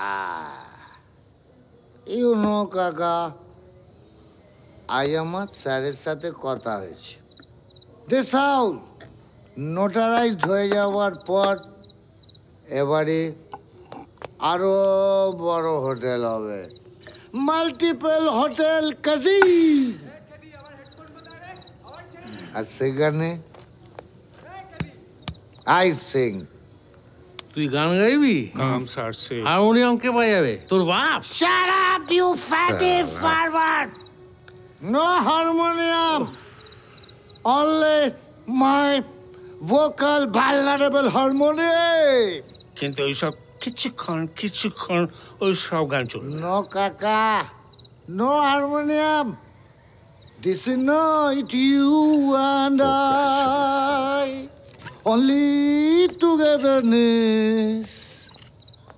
Ah, you know, কাকা আজ আমার স্যারের সাথে কথা হয়েছে দেশাউল নোটারাইজ হয়ে যাওয়ার পর এবারে আরো বড় হোটেল হবে মাল্টিপল হোটেল কাজী আর সেখানে আই সিং তুই গান গাইবি গান ছাড়ছে আর উনি অঙ্কে পাইয়াবে তোর বাপ শারাপ ইউ ফ্যাটি ফারবার no harmonium only my vocal vulnerable harmony কিন্তু ওইসব কিছুক্ষণ কিছুক্ষণ ওই সব গান চলবে নো কাকা no harmonium This night you and oh, I only togetherness.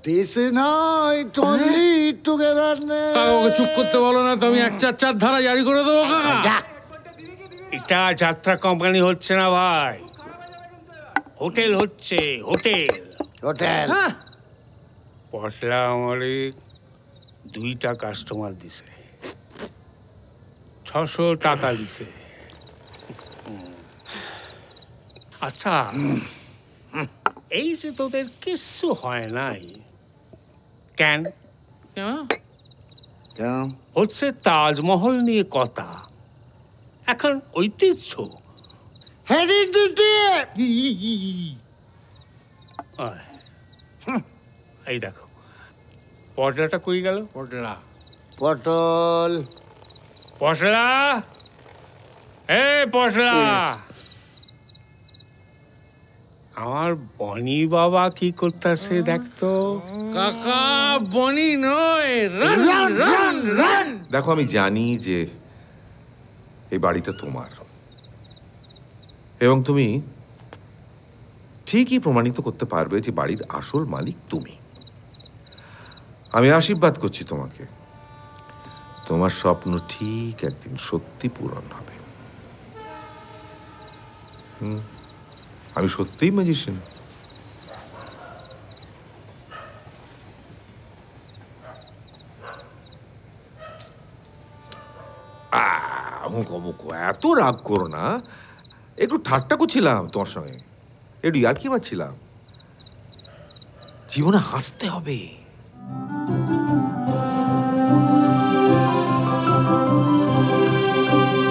They say now it only togetherness. কাউকে চুপ করতে বলো না তো আমি এক চার চার ধারা জারি করে দেবো কাকা আচ্ছা, এটা যাত্রা কোম্পানি হচ্ছে না ভাই হোটেল হচ্ছে হোটেল হোটেল পটলা হ্যাঁ। আমারে দুইটা কাস্টমার দিছে ছশো টাকা দিছে আচ্ছা এই যে তোদের কিচ্ছু হয় নাই কেন হচ্ছে তাজমহল নিয়ে কথা এখন ঐতিহ্য এই দেখো পটলাটা কই গেল পটলা পটল পটলা এ পটলা আমার বনি বাবা কি করতেছে দেখতো কাকা বনি নয় দেখো আমি জানি যে এই বাড়িটা তোমার এবং তুমি ঠিকই প্রমাণিত করতে পারবে যে বাড়ির আসল মালিক তুমি আমি আশীর্বাদ করছি তোমাকে তোমার স্বপ্ন ঠিক একদিন সত্যি পূরণ হবে হুম আমি সত্যিই ম্যাজিশিয়ান এত রাগ করো না একটু ঠাট্টা করছিলাম তোমার সঙ্গে একটু ইয়ার্কি মারছিলাম জীবনে হাসতে হবে thank you